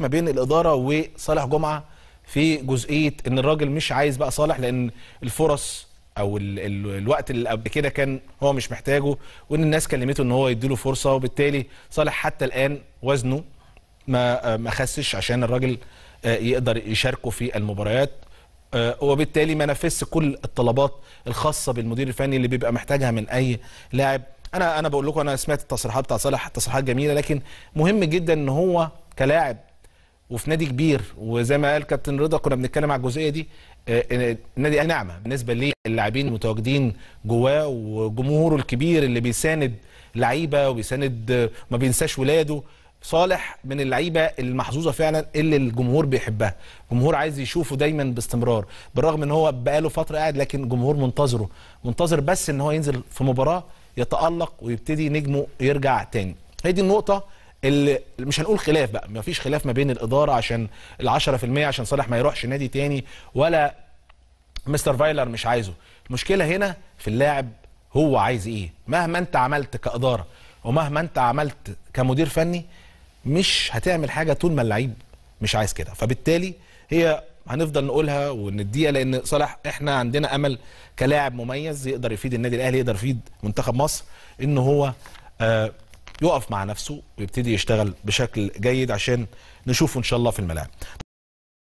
ما بين الاداره وصالح جمعه في جزئيه ان الراجل مش عايز بقى صالح لان الفرص او الـ الـ الوقت اللي قبل كده كان هو مش محتاجه وان الناس كلمته ان هو يديله فرصه وبالتالي صالح حتى الان وزنه ما ما خسش عشان الراجل آه، يقدر يشاركه في المباريات آه، وبالتالي ما نفذش كل الطلبات الخاصه بالمدير الفني اللي بيبقى محتاجها من اي لاعب انا انا بقول لكم انا سمعت التصريحات بتاع صالح تصريحات جميله لكن مهم جدا ان هو كلاعب وفي نادي كبير وزي ما قال كابتن رضا كنا بنتكلم على الجزئيه دي النادي آه، نعمه بالنسبه للاعبين المتواجدين جواه وجمهوره الكبير اللي بيساند لعيبه وبيساند آه، ما بينساش ولاده صالح من اللعيبه المحظوظه فعلا اللي الجمهور بيحبها جمهور عايز يشوفه دايما باستمرار بالرغم ان هو بقاله فتره قاعد لكن الجمهور منتظره منتظر بس ان هو ينزل في مباراه يتالق ويبتدي نجمه يرجع تاني هي دي النقطه اللي مش هنقول خلاف بقى ما فيش خلاف ما بين الاداره عشان ال 10% عشان صالح ما يروحش نادي تاني ولا مستر فايلر مش عايزه المشكله هنا في اللاعب هو عايز ايه مهما انت عملت كاداره ومهما انت عملت كمدير فني مش هتعمل حاجه طول ما اللعيب مش عايز كده فبالتالي هي هنفضل نقولها ونديها لان صلاح احنا عندنا امل كلاعب مميز يقدر يفيد النادي الاهلي يقدر يفيد منتخب مصر ان هو آه يقف مع نفسه ويبتدي يشتغل بشكل جيد عشان نشوفه ان شاء الله في الملاعب